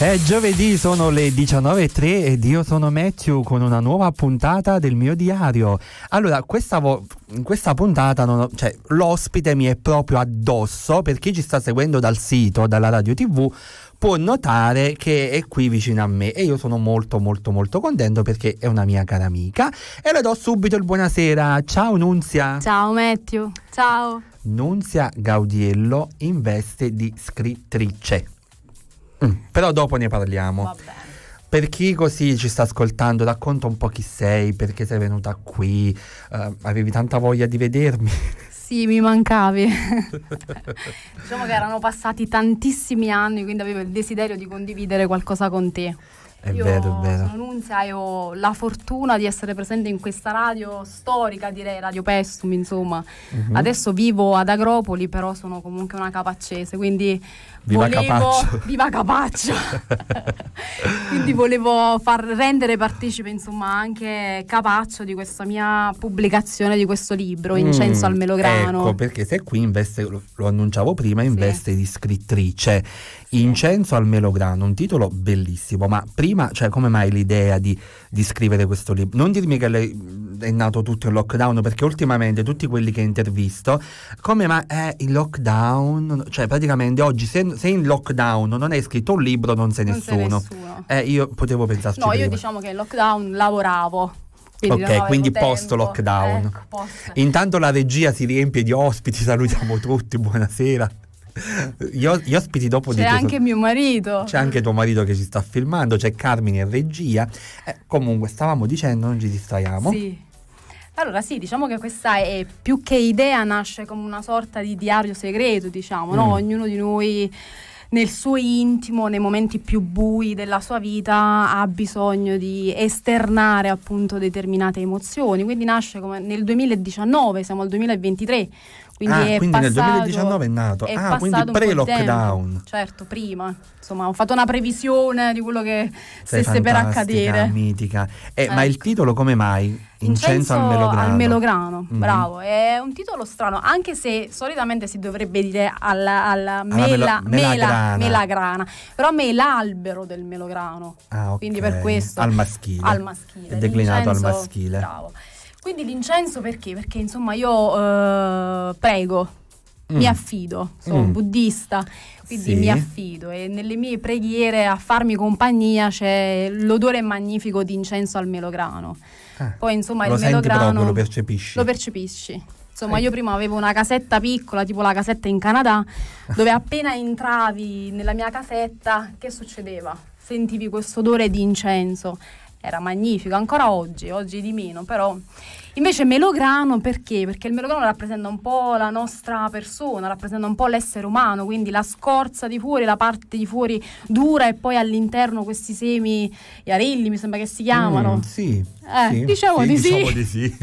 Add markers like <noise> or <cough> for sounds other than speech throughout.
È giovedì, sono le 19.03 ed io sono Matthew con una nuova puntata del mio diario. Allora, questa vo- in questa puntata ho, cioè, l'ospite mi è proprio addosso, per chi ci sta seguendo dal sito, dalla radio tv, può notare che è qui vicino a me e io sono molto molto molto contento perché è una mia cara amica e le do subito il buonasera. Ciao Nunzia. Ciao Matthew. Ciao. Nunzia Gaudiello in veste di scrittrice. Mm, però dopo ne parliamo. Va Per chi così ci sta ascoltando, racconta un po' chi sei, perché sei venuta qui, uh, avevi tanta voglia di vedermi. <laughs> Sì, mi mancavi. <laughs> diciamo che erano passati tantissimi anni, quindi avevo il desiderio di condividere qualcosa con te. È Io vero, è vero. Sono Nunzia e ho la fortuna di essere presente in questa radio storica, direi Radio Pestum, insomma. Mm-hmm. Adesso vivo ad Agropoli, però sono comunque una capaccese, quindi Viva volevo, Capaccio! <laughs> Viva Capaccio. <laughs> Quindi volevo far rendere partecipe insomma anche Capaccio di questa mia pubblicazione di questo libro, mm. Incenso mm, al Melograno. Ecco, perché sei qui in veste, lo annunciavo prima, in sì. veste di scrittrice. Incenso al Melograno, un titolo bellissimo, ma prima, cioè come mai l'idea di, di scrivere questo libro? Non dirmi che lei è nato tutto il lockdown? Perché ultimamente tutti quelli che intervisto, come ma è il lockdown? Cioè praticamente oggi se, se in lockdown non hai scritto un libro non sei non nessuno. Sei nessuno. Eh, io potevo pensarci. No, prima. io diciamo che in lockdown lavoravo. Quindi ok, quindi post lockdown. Ecco, Intanto la regia si riempie di ospiti, salutiamo tutti, buonasera. Gli, gli, ospiti dopo di... c'è anche sono... mio marito c'è anche tuo marito che ci sta filmando c'è Carmine in regia eh, comunque stavamo dicendo non ci distraiamo sì allora sì, diciamo che questa è più che idea nasce come una sorta di diario segreto, diciamo, mm. no? ognuno di noi nel suo intimo, nei momenti più bui della sua vita, ha bisogno di esternare appunto determinate emozioni. Quindi nasce come nel 2019, siamo al 2023, quindi, ah, quindi passato, nel 2019 è nato, è ah, quindi pre-lockdown. Certo, prima, insomma, ho fatto una previsione di quello che Sei stesse per accadere. mitica. Eh, ecco. Ma il ecco. titolo come mai? Incenso, al melograno. Al melograno. Mm-hmm. bravo. È un titolo strano, anche se solitamente si dovrebbe dire alla, alla mela, melo- melagrana. Mela, melagrana. Però a me è l'albero del melograno. Ah, okay. Quindi per questo... Al maschile. Al maschile. È declinato al maschile. Bravo. Quindi l'incenso perché? Perché insomma io eh, prego, mm. mi affido, sono mm. buddista, quindi sì. mi affido e nelle mie preghiere a farmi compagnia c'è l'odore magnifico di incenso al melograno. Ah. Poi insomma lo il melograno lo percepisci. Lo percepisci. Insomma, io prima avevo una casetta piccola, tipo la casetta in Canada, ah. dove appena entravi nella mia casetta, che succedeva? Sentivi questo odore di incenso era magnifico, ancora oggi, oggi di meno, però invece melograno perché? Perché il melograno rappresenta un po' la nostra persona, rappresenta un po' l'essere umano, quindi la scorza di fuori, la parte di fuori dura e poi all'interno questi semi, gli arelli mi sembra che si chiamano. Mm, sì, eh, sì, diciamo, sì, di, diciamo di sì.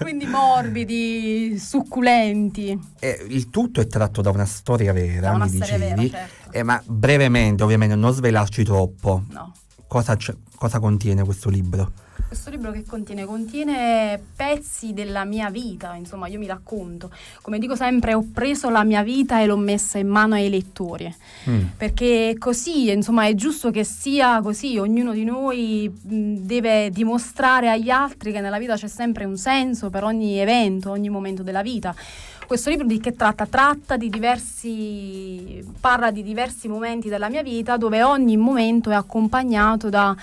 <laughs> quindi morbidi, succulenti. Eh, il tutto è tratto da una storia vera, da una mi storia dicevi. Vera, certo. eh, ma brevemente, ovviamente, non svelarci troppo. No cosa, cosa contiene questo libro. Questo libro che contiene? Contiene pezzi della mia vita, insomma io mi racconto. Come dico sempre, ho preso la mia vita e l'ho messa in mano ai lettori, mm. perché così, insomma è giusto che sia così, ognuno di noi mm, deve dimostrare agli altri che nella vita c'è sempre un senso per ogni evento, ogni momento della vita. Questo libro di che tratta? Tratta di diversi, parla di diversi momenti della mia vita dove ogni momento è accompagnato da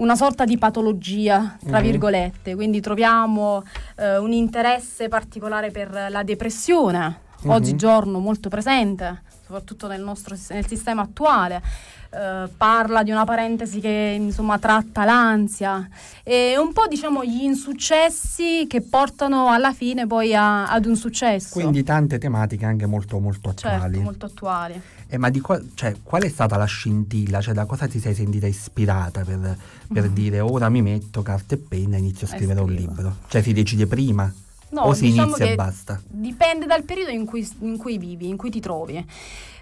una sorta di patologia, tra mm virgolette, quindi troviamo eh, un interesse particolare per la depressione, mm-hmm. oggigiorno molto presente, soprattutto nel, nostro, nel sistema attuale. Eh, parla di una parentesi che insomma tratta l'ansia e un po' diciamo gli insuccessi che portano alla fine poi a, ad un successo. Quindi tante tematiche anche molto molto attuali. Certo, molto attuali. Eh, ma qua, cioè, qual è stata la scintilla? Cioè, da cosa ti sei sentita ispirata per, per mm-hmm. dire ora mi metto carta e penna e inizio a scrivere un libro? Cioè si decide prima? No, o si diciamo inizia e basta? Dipende dal periodo in cui, in cui vivi, in cui ti trovi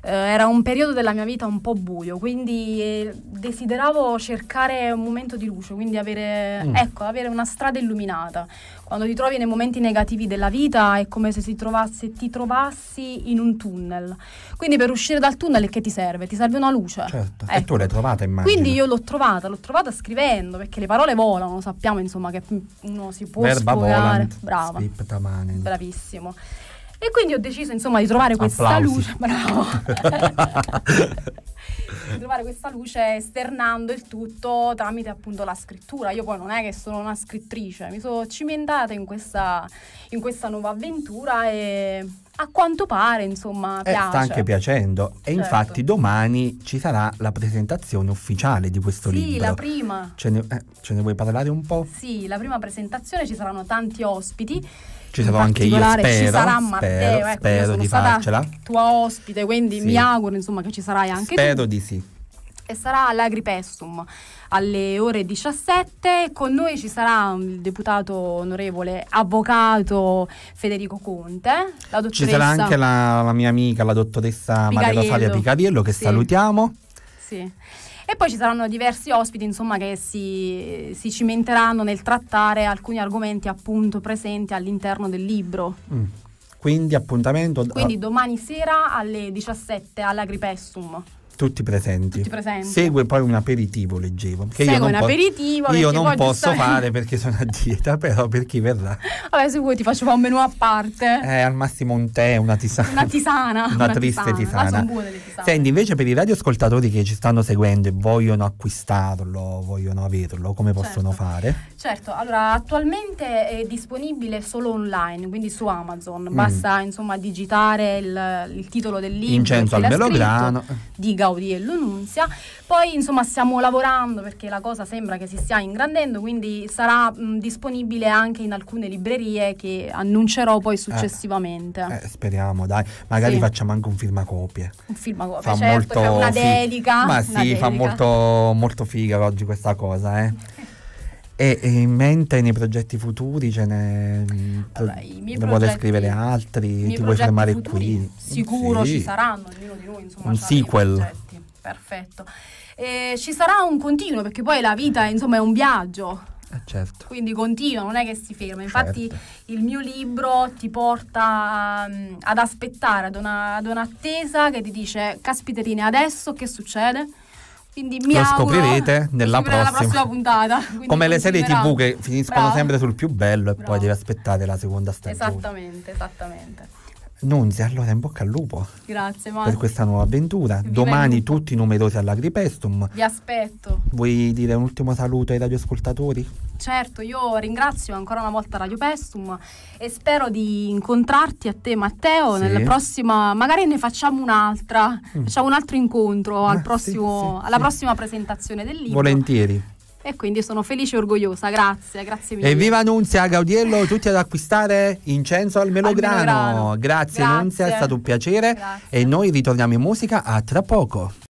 eh, era un periodo della mia vita un po' buio, quindi eh, desideravo cercare un momento di luce, quindi avere, mm. ecco, avere una strada illuminata. Quando ti trovi nei momenti negativi della vita è come se trovasse, ti trovassi in un tunnel. Quindi per uscire dal tunnel che ti serve? Ti serve una luce. Certo, ecco. e tu l'hai trovata immagino. Quindi io l'ho trovata, l'ho trovata scrivendo, perché le parole volano, sappiamo insomma che uno si può Verba sfogare. Volant, Brava. Bravissimo. E quindi ho deciso insomma di trovare questa Applausi. luce. <laughs> Bravo. <laughs> di trovare questa luce esternando il tutto tramite appunto la scrittura. Io poi non è che sono una scrittrice, mi sono cimentata in questa, in questa nuova avventura e a quanto pare, insomma, eh, sta anche piacendo. E certo. infatti domani ci sarà la presentazione ufficiale di questo sì, libro. Sì, la prima. Ce ne, eh, ce ne, vuoi parlare un po'? Sì, la prima presentazione ci saranno tanti ospiti ci sarò anche io, spero, ci sarà Matteo, spero, ecco, spero di farcela. Tua ospite, quindi sì. mi auguro insomma che ci sarai anche spero tu. Spero di sì. E sarà all'Agripestum alle ore 17. Con noi ci sarà il deputato onorevole avvocato Federico Conte. la Ci sarà anche la, la, mia amica, la dottoressa Maria Rosalia Picariello, che sì. salutiamo. Sì. E poi ci saranno diversi ospiti, insomma, che si, si cimenteranno nel trattare alcuni argomenti appunto presenti all'interno del libro. Mm. Quindi appuntamento. Quindi domani sera alle 17 all'Agripessum. Tutti presenti. Tutti presenti. Segue poi un aperitivo, leggevo. Segue io non un aperitivo. Io non posso <laughs> fare perché sono a dieta, però per chi verrà. Vabbè, se vuoi ti faccio fare un menù a parte. Eh, al massimo un tè, una tisana. Una tisana. Una, una triste tisana. tisana. Ah, buone le tisane. Senti, invece per i radioascoltatori che ci stanno seguendo e vogliono acquistarlo, vogliono averlo, come certo. possono fare? Certo, allora attualmente è disponibile solo online, quindi su Amazon. Mm. Basta mm. insomma digitare il, il titolo del libro. Incenso al melograno. Di Gaudì e Lununzia. Poi insomma stiamo lavorando perché la cosa sembra che si stia ingrandendo, quindi sarà mh, mm, disponibile anche in alcune librerie che annuncerò poi eh, successivamente. Eh, eh, speriamo, dai. Magari sì. facciamo anche un firmacopie. Un firmacopie, fa certo, molto, una dedica. Sì. Ma una sì, dedica. fa molto, molto figa oggi questa cosa, eh. <laughs> E, e in mente nei progetti futuri ce ne, mm, allora, ne vuole scrivere altri? Ti vuoi fermare qui? Sicuro sì. ci saranno, ognuno di noi insomma. Un sequel. Perfetto. E ci sarà un continuo perché poi la vita insomma è un viaggio. Eh certo. Quindi continua, non è che si ferma. Infatti certo. il mio libro ti porta um, ad aspettare, ad, una, ad un'attesa che ti dice, caspiterine, adesso che succede? Quindi mi Lo scoprirete nella prossima. nella prossima. puntata. Come le serie tv che finiscono Bravo. sempre sul più bello e Bravo. poi devi aspettare la seconda stagione. Esattamente, esattamente. Nunzia, allora in bocca al lupo. Grazie, Marco. Per questa nuova avventura. Vi Domani venuto. tutti numerosi all'Agripestum. Vi aspetto. Vuoi dire un ultimo saluto ai radioascoltatori? Certo, io ringrazio ancora una volta Radio Pestum e spero di incontrarti a te Matteo sì. nella prossima, magari ne facciamo un'altra, mm. facciamo un altro incontro al prossimo, sì, sì, alla prossima presentazione del libro. Volentieri e quindi sono felice e orgogliosa. Grazie, grazie mille. Evviva Nunzia, Gaudiello, tutti ad acquistare incenso al melograno. Al melograno. Grazie, grazie Nunzia, è stato un piacere grazie. e noi ritorniamo in musica a tra poco.